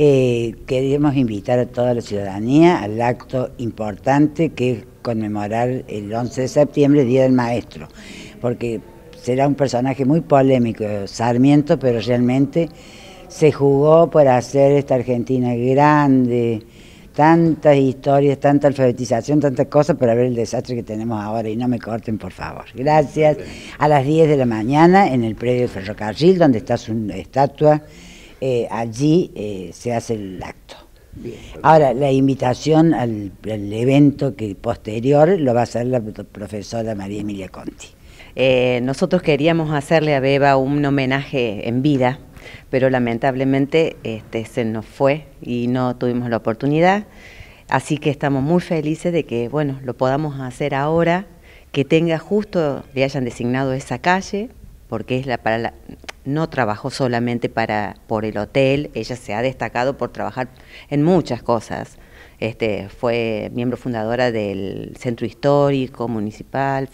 Eh, queremos invitar a toda la ciudadanía al acto importante que es conmemorar el 11 de septiembre, Día del Maestro, porque será un personaje muy polémico, Sarmiento, pero realmente se jugó por hacer esta Argentina grande, tantas historias, tanta alfabetización, tantas cosas para ver el desastre que tenemos ahora y no me corten, por favor. Gracias. A las 10 de la mañana en el predio ferrocarril, donde está su estatua eh, allí eh, se hace el acto. Ahora, la invitación al, evento que posterior lo va a hacer la profesora María Emilia Conti. Eh, nosotros queríamos hacerle a Beba un homenaje en vida, pero lamentablemente este, se nos fue y no tuvimos la oportunidad. Así que estamos muy felices de que bueno, lo podamos hacer ahora, que tenga justo, le hayan designado esa calle, porque es la, para la, no trabajó solamente para, por el hotel, ella se ha destacado por trabajar en muchas cosas. Este, fue miembro fundadora del Centro Histórico Municipal,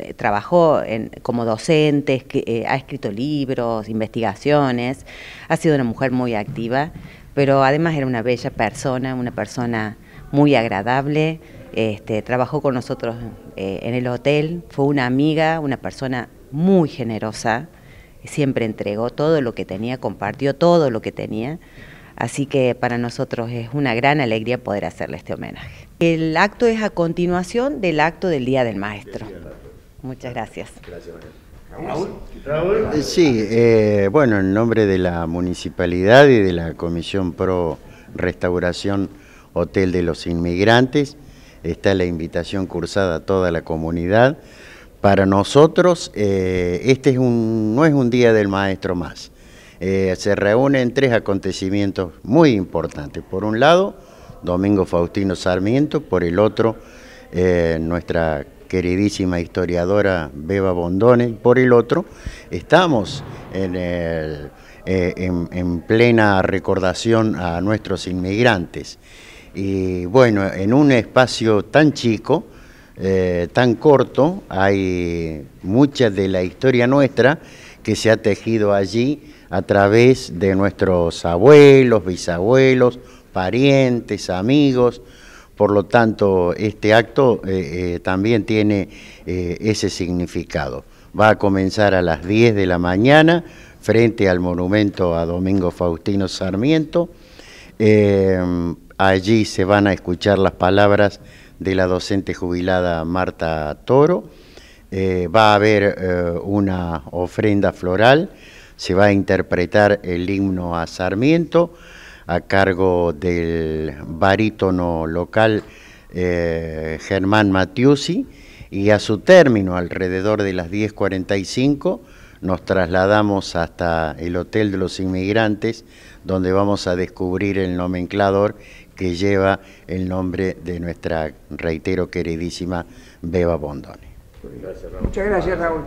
eh, trabajó como docente, eh, ha escrito libros, investigaciones, ha sido una mujer muy activa, pero además era una bella persona, una persona muy agradable, este, trabajó con nosotros eh, en el hotel, fue una amiga, una persona muy generosa siempre entregó todo lo que tenía, compartió todo lo que tenía. Así que para nosotros es una gran alegría poder hacerle este homenaje. El acto es a continuación del acto del Día del Maestro. Muchas gracias. Gracias, eh, Sí, eh, bueno, en nombre de la municipalidad y de la Comisión Pro Restauración Hotel de los Inmigrantes, está la invitación cursada a toda la comunidad para nosotros, eh, este es no es un día del maestro más. Eh, se reúnen tres acontecimientos muy importantes. Por un lado, Domingo Faustino Sarmiento, por el otro, eh, nuestra queridísima historiadora Beba Bondone, por el otro, estamos en, plena recordación a nuestros inmigrantes. Y bueno, en un espacio tan chico, eh, tan corto, hay mucha de la historia nuestra que se ha tejido allí a través de nuestros abuelos, bisabuelos, parientes, amigos. Por lo tanto, este acto eh, eh, también tiene ese significado. Va a comenzar a las 10 de la mañana frente al monumento a Domingo Faustino Sarmiento. allí se van a escuchar las palabras de la docente jubilada Marta Toro. Eh, va a haber eh, una ofrenda floral, se va a interpretar el himno a Sarmiento a cargo del barítono local eh, Germán Matiusi y a su término, alrededor de las 10.45, nos trasladamos hasta el Hotel de los Inmigrantes, donde vamos a descubrir el nomenclador que lleva el nombre de nuestra, reitero, queridísima Beba Bondone. Muchas gracias, Raúl.